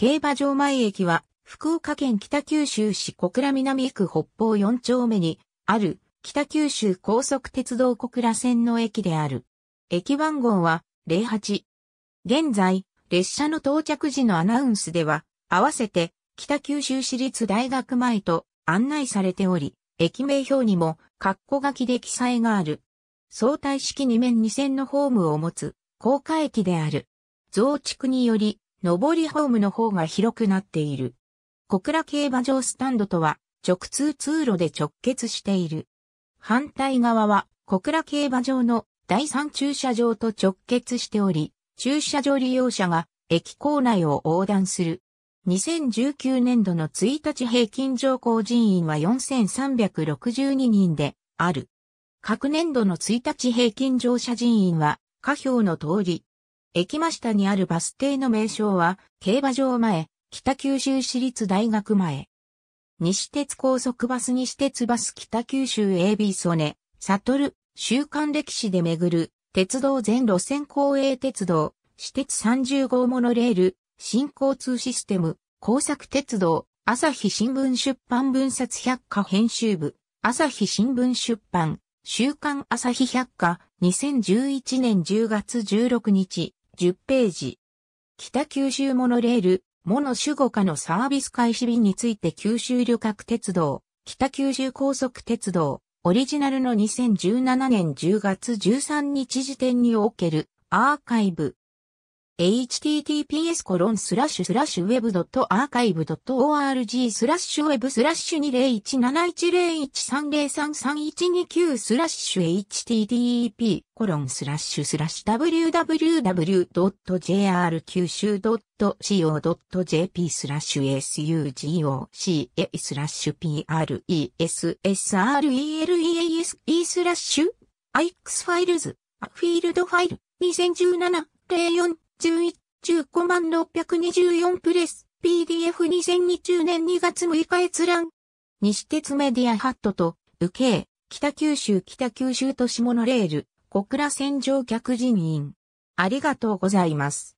競馬場前駅は、福岡県北九州市小倉南区北方4丁目にある北九州高速鉄道小倉線の駅である。駅番号は08。現在、列車の到着時のアナウンスでは、合わせて北九州市立大学前と案内されており、駅名表にも括弧書きで記載がある。相対式2面2線のホームを持つ高架駅である。増築により、上りホームの方が広くなっている。小倉競馬場スタンドとは直通通路で直結している。反対側は小倉競馬場の第三駐車場と直結しており、駐車場利用者が駅構内を横断する。2019年度の1日平均乗降人員は4362人である。各年度の1日平均乗車人員は、下表の通り、駅真下にあるバス停の名称は、競馬場前、北九州市立大学前。西鉄高速バス西鉄バス北九州 AB 曽根、サトル、週刊歴史で巡る、鉄道全路線公営鉄道、私鉄30号モノレール、新交通システム、工作鉄道、朝日新聞出版分冊百科編集部、朝日新聞出版、週刊朝日百科、2011年10月16日、10ページ。北九州モノレール、モノ守護下のサービス開始日について九州旅客鉄道、北九州高速鉄道、オリジナルの2017年10月13日時点におけるアーカイブ https コロンスラッシュスラッシュウェブドットアーカイブドット org スラッシュウェブスラッシュ20171013033129スラッシュ http コロンスラッシュスラッシュ www.jr 九州 .co.jp スラッシュ sugoca スラッシュ presrelease スラッシュ ix ファイルズフィールドファイル2017 04 11 5 624プレス PDF2020 年2月6日閲覧。西鉄メディアハットと、右京、北九州北九州都市モノレール、小倉線上客人員。ありがとうございます。